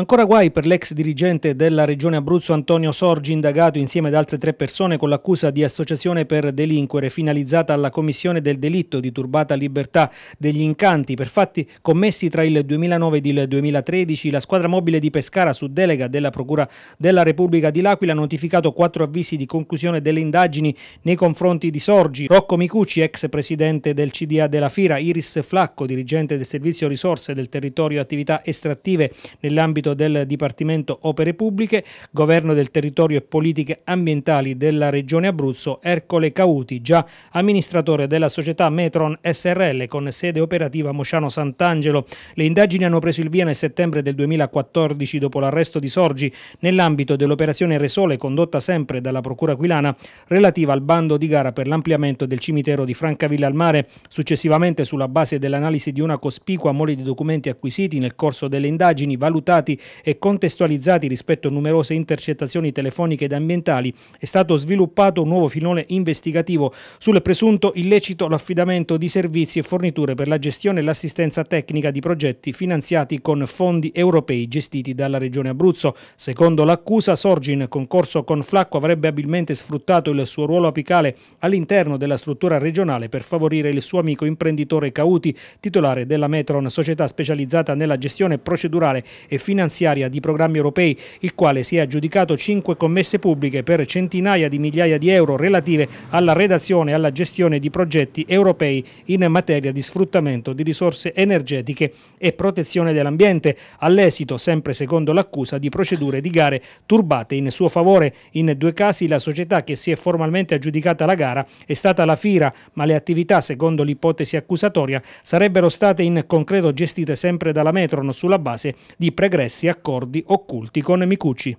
Ancora guai per l'ex dirigente della Regione Abruzzo Antonio Sorgi, indagato insieme ad altre tre persone con l'accusa di associazione per delinquere finalizzata alla commissione del delitto di turbata libertà degli incanti per fatti commessi tra il 2009 ed il 2013. La squadra mobile di Pescara su delega della Procura della Repubblica di L'Aquila ha notificato quattro avvisi di conclusione delle indagini nei confronti di Sorgi, Rocco Micucci, ex presidente del CDA della Fira, Iris Flacco, dirigente del servizio risorse del territorio attività estrattive nell'ambito ambito del Dipartimento Opere Pubbliche, Governo del Territorio e Politiche Ambientali della Regione Abruzzo, Ercole Cauti, già amministratore della società Metron SRL con sede operativa Mociano Sant'Angelo. Le indagini hanno preso il via nel settembre del 2014 dopo l'arresto di Sorgi nell'ambito dell'operazione Resole condotta sempre dalla Procura Aquilana relativa al bando di gara per l'ampliamento del cimitero di Francavilla al Mare. Successivamente, sulla base dell'analisi di una cospicua mole di documenti acquisiti nel corso delle indagini, valutati e contestualizzati rispetto a numerose intercettazioni telefoniche ed ambientali, è stato sviluppato un nuovo filone investigativo sul presunto illecito l'affidamento di servizi e forniture per la gestione e l'assistenza tecnica di progetti finanziati con fondi europei gestiti dalla Regione Abruzzo. Secondo l'accusa, Sorgi in concorso con Flacco avrebbe abilmente sfruttato il suo ruolo apicale all'interno della struttura regionale per favorire il suo amico imprenditore Cauti, titolare della Metron, società specializzata nella gestione procedurale e finanziaria finanziaria di programmi europei, il quale si è aggiudicato cinque commesse pubbliche per centinaia di migliaia di euro relative alla redazione e alla gestione di progetti europei in materia di sfruttamento di risorse energetiche e protezione dell'ambiente, all'esito, sempre secondo l'accusa, di procedure di gare turbate in suo favore. In due casi la società che si è formalmente aggiudicata la gara è stata la FIRA, ma le attività, secondo l'ipotesi accusatoria, sarebbero state in concreto gestite sempre dalla Metron sulla base di pregressi espressi accordi occulti con Micucci.